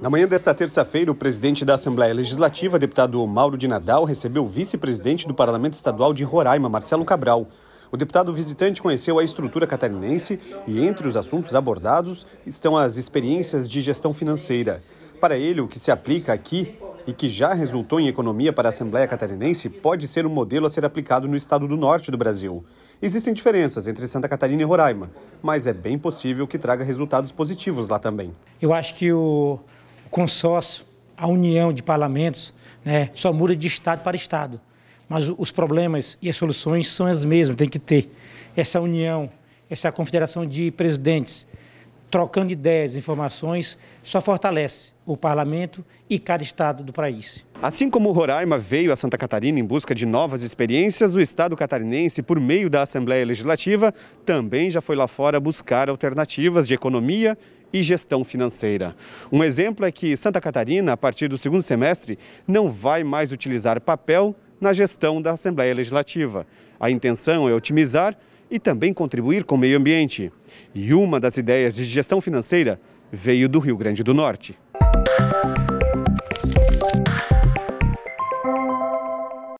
Na manhã desta terça-feira, o presidente da Assembleia Legislativa, deputado Mauro de Nadal, recebeu o vice-presidente do Parlamento Estadual de Roraima, Marcelo Cabral. O deputado visitante conheceu a estrutura catarinense e, entre os assuntos abordados, estão as experiências de gestão financeira. Para ele, o que se aplica aqui e que já resultou em economia para a Assembleia Catarinense pode ser um modelo a ser aplicado no estado do norte do Brasil. Existem diferenças entre Santa Catarina e Roraima, mas é bem possível que traga resultados positivos lá também. Eu acho que o consórcio, a união de parlamentos, né, só muda de estado para estado, mas os problemas e as soluções são as mesmas, tem que ter essa união, essa confederação de presidentes trocando ideias, informações, só fortalece o parlamento e cada estado do país. Assim como Roraima veio a Santa Catarina em busca de novas experiências, o estado catarinense, por meio da Assembleia Legislativa, também já foi lá fora buscar alternativas de economia e gestão financeira. Um exemplo é que Santa Catarina, a partir do segundo semestre, não vai mais utilizar papel na gestão da Assembleia Legislativa. A intenção é otimizar e também contribuir com o meio ambiente. E uma das ideias de gestão financeira veio do Rio Grande do Norte.